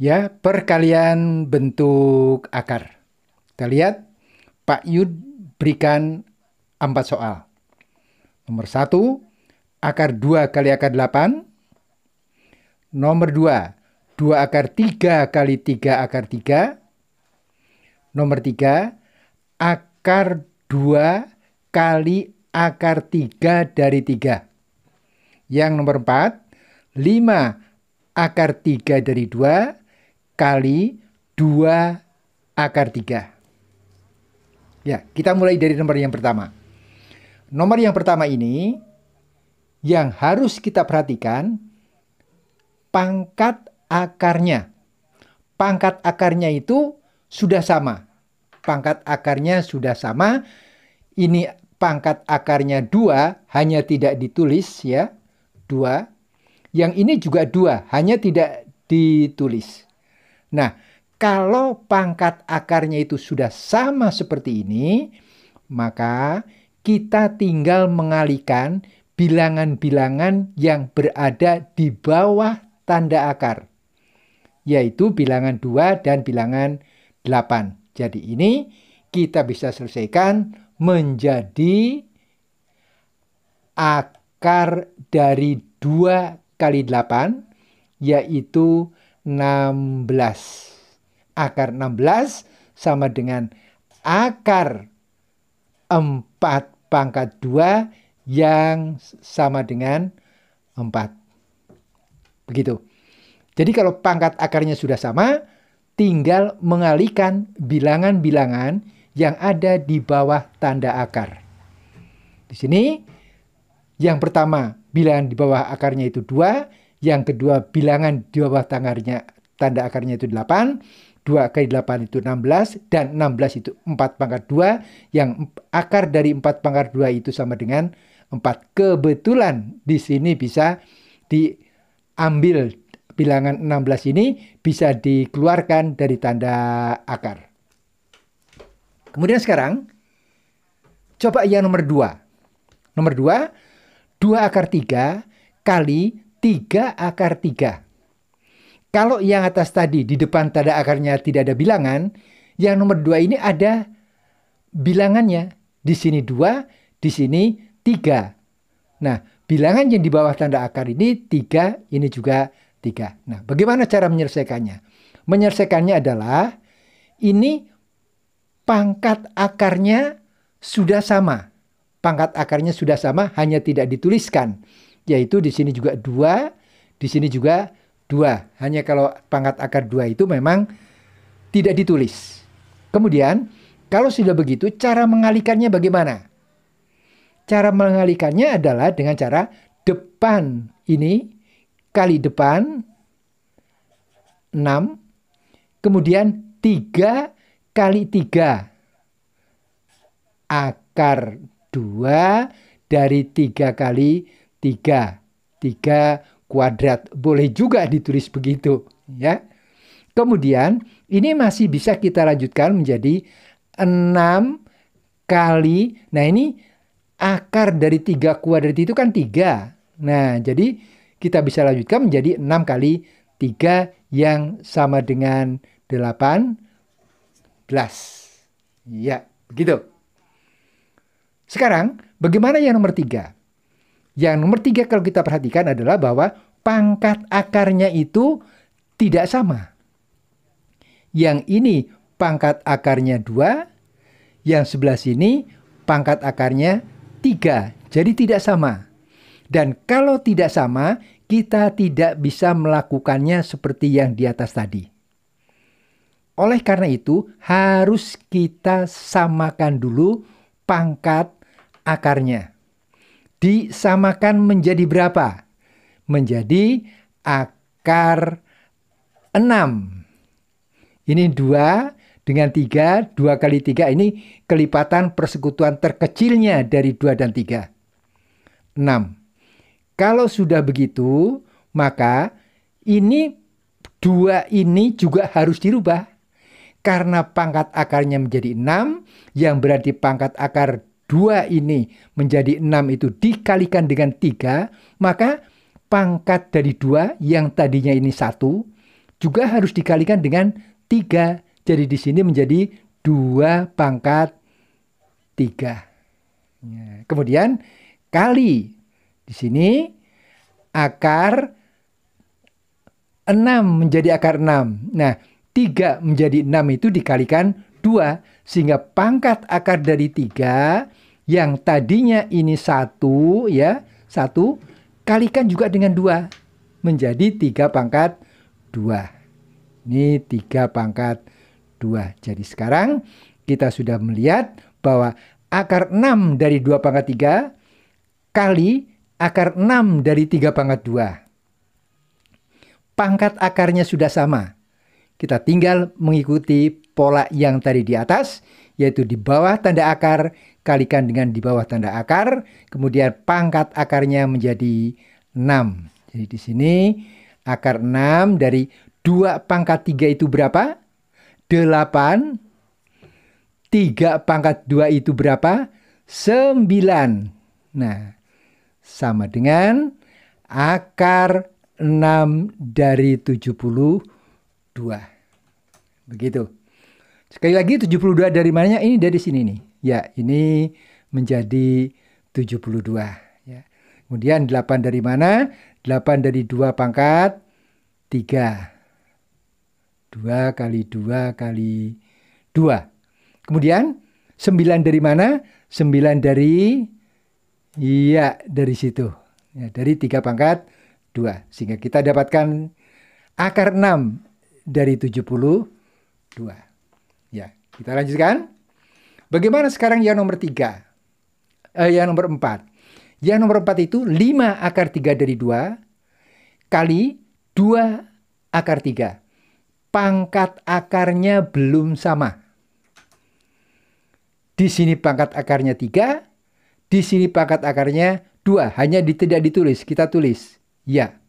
ya perkalian bentuk akar. Kita lihat Pak Yud berikan empat soal. Nomor satu, akar dua kali akar delapan. Nomor dua, dua akar tiga kali tiga akar tiga. Nomor tiga, akar dua kali akar tiga dari tiga. Yang nomor empat, lima akar tiga dari dua kali 2 akar 3. Ya, kita mulai dari nomor yang pertama. Nomor yang pertama ini yang harus kita perhatikan pangkat akarnya. Pangkat akarnya itu sudah sama. Pangkat akarnya sudah sama. Ini pangkat akarnya dua, hanya tidak ditulis ya. Dua. Yang ini juga dua, hanya tidak ditulis. Nah, kalau pangkat akarnya itu sudah sama seperti ini, maka kita tinggal mengalihkan bilangan-bilangan yang berada di bawah tanda akar, yaitu bilangan 2 dan bilangan 8. Jadi ini kita bisa selesaikan menjadi akar dari 2 kali 8, yaitu 16. Akar 16 sama dengan akar 4 pangkat 2 yang sama dengan 4. Begitu. Jadi kalau pangkat akarnya sudah sama, tinggal mengalihkan bilangan-bilangan yang ada di bawah tanda akar. Di sini, yang pertama, bilangan di bawah akarnya itu 2, yang kedua, bilangan di bawah tangarnya, tanda akarnya itu 8. 2 kali 8 itu 16 dan 16 itu 4 pangkat 2 yang akar dari 4 pangkat 2 itu sama dengan 4. Kebetulan di sini bisa diambil bilangan 16 ini bisa dikeluarkan dari tanda akar. Kemudian sekarang coba yang nomor 2. Nomor 2, 2 akar 3 kali 3 akar 3. Kalau yang atas tadi di depan tanda akarnya tidak ada bilangan, yang nomor 2 ini ada bilangannya. Di sini 2, di sini 3. Nah, bilangan yang di bawah tanda akar ini 3, ini juga 3. Nah, bagaimana cara menyelesaikannya? Menyelesaikannya adalah ini pangkat akarnya sudah sama. Pangkat akarnya sudah sama, hanya tidak dituliskan yaitu di sini juga dua, di sini juga dua. Hanya kalau pangkat akar dua itu memang tidak ditulis. Kemudian, kalau sudah begitu, cara mengalikannya bagaimana? Cara mengalikannya adalah dengan cara depan ini kali depan 6, kemudian 3 kali 3. Akar 2 dari 3 kali tiga. Tiga kuadrat. Boleh juga ditulis begitu. ya. Kemudian ini masih bisa kita lanjutkan menjadi enam kali. Nah ini akar dari tiga kuadrat itu kan tiga Nah jadi kita bisa lanjutkan menjadi enam kali tiga yang sama dengan delapan belas Ya, begitu. Sekarang, bagaimana yang nomor tiga yang nomor tiga kalau kita perhatikan adalah bahwa pangkat akarnya itu tidak sama. Yang ini pangkat akarnya dua, yang sebelah sini pangkat akarnya tiga. Jadi tidak sama. Dan kalau tidak sama, kita tidak bisa melakukannya seperti yang di atas tadi. Oleh karena itu, harus kita samakan dulu pangkat akarnya disamakan menjadi berapa? Menjadi akar 6. Ini 2 dengan 3, 2 kali 3 ini kelipatan persekutuan terkecilnya dari 2 dan 3. 6. Kalau sudah begitu, maka ini dua ini juga harus dirubah. Karena pangkat akarnya menjadi 6, yang berarti pangkat akar dua ini menjadi enam itu dikalikan dengan tiga, maka pangkat dari dua yang tadinya ini satu juga harus dikalikan dengan tiga. Jadi di sini menjadi dua pangkat tiga. Ya, kemudian kali di sini akar 6 menjadi akar 6. Nah, 3 menjadi 6 itu dikalikan 2 sehingga pangkat akar dari 3 yang tadinya ini satu ya satu kalikan juga dengan dua menjadi tiga pangkat dua. Ini tiga pangkat dua. Jadi sekarang kita sudah melihat bahwa akar 6 dari dua pangkat tiga kali akar 6 dari tiga pangkat dua Pangkat akarnya sudah sama. Kita tinggal mengikuti pola yang tadi di atas, yaitu di bawah tanda akar kalikan dengan di bawah tanda akar, kemudian pangkat akarnya menjadi 6. Jadi di sini akar 6 dari 2 pangkat 3 itu berapa? 8. 3 pangkat 2 itu berapa? 9. Nah, sama dengan akar 6 dari 72. Begitu. Sekali lagi 72 dari mananya? Ini dari sini nih. Ya, ini menjadi 72. Ya. Kemudian 8 dari mana? 8 dari 2 pangkat 3. 2 kali 2 kali 2. Kemudian 9 dari mana? 9 dari, iya dari situ. Ya, dari 3 pangkat 2. Sehingga kita dapatkan akar 6 dari 72. Ya, kita lanjutkan. Bagaimana sekarang yang nomor tiga? Eh, yang nomor empat. Yang nomor empat itu 5 akar 3 dari 2 kali 2 akar 3. Pangkat akarnya belum sama. Di sini pangkat akarnya 3, di sini pangkat akarnya 2. Hanya di, tidak ditulis, kita tulis. Ya.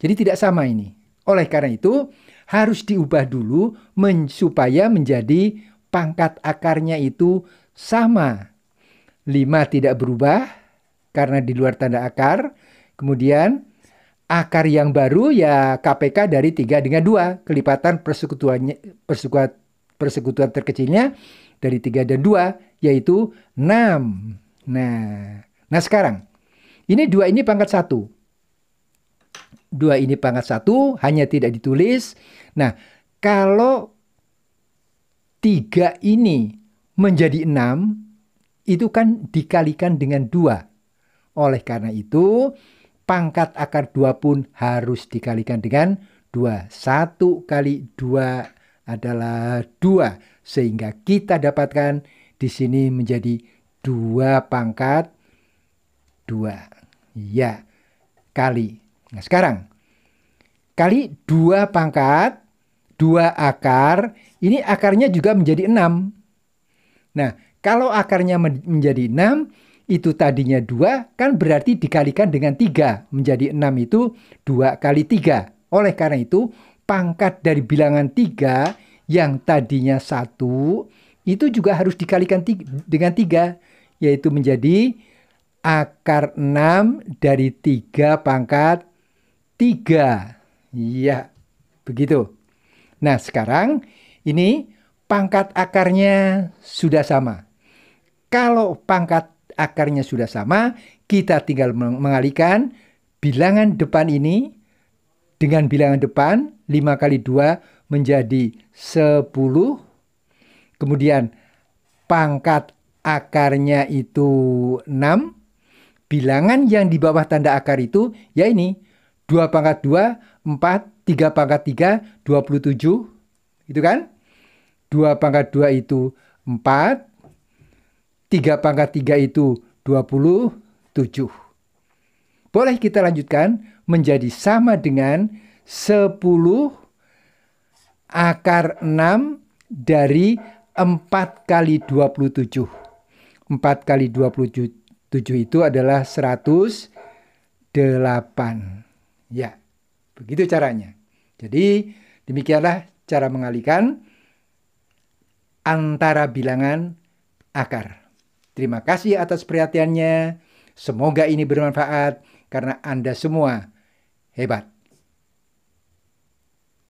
Jadi tidak sama ini. Oleh karena itu, harus diubah dulu men supaya menjadi pangkat akarnya itu sama. 5 tidak berubah karena di luar tanda akar. Kemudian akar yang baru ya KPK dari 3 dengan 2. Kelipatan persekutuannya persekutuan, persekutuan terkecilnya dari 3 dan 2 yaitu 6. Nah, nah sekarang ini dua ini pangkat satu. Dua ini pangkat satu hanya tidak ditulis. Nah, kalau tiga ini menjadi enam, itu kan dikalikan dengan dua. Oleh karena itu, pangkat akar dua pun harus dikalikan dengan dua. Satu kali dua adalah dua, sehingga kita dapatkan di sini menjadi dua pangkat dua. Ya, kali. Nah, sekarang kali dua pangkat dua akar ini akarnya juga menjadi 6. Nah, kalau akarnya menjadi 6, itu tadinya 2, kan berarti dikalikan dengan 3. Menjadi 6 itu 2 kali 3. Oleh karena itu, pangkat dari bilangan 3 yang tadinya 1, itu juga harus dikalikan tiga, dengan 3, yaitu menjadi akar 6 dari 3 pangkat 3. Iya, begitu. Nah, sekarang ini pangkat akarnya sudah sama. Kalau pangkat akarnya sudah sama, kita tinggal mengalihkan bilangan depan ini dengan bilangan depan 5 kali 2 menjadi 10. Kemudian pangkat akarnya itu 6. Bilangan yang di bawah tanda akar itu ya ini 2 pangkat 2, 4, 3 pangkat 3, 27. Itu kan? 2 pangkat 2 itu 4, 3 pangkat 3 itu 27. Boleh kita lanjutkan menjadi sama dengan 10 akar 6 dari 4 kali 27. 4 kali 27 itu adalah 108. Ya, begitu caranya. Jadi demikianlah cara mengalikan antara bilangan akar. Terima kasih atas perhatiannya. Semoga ini bermanfaat karena Anda semua hebat.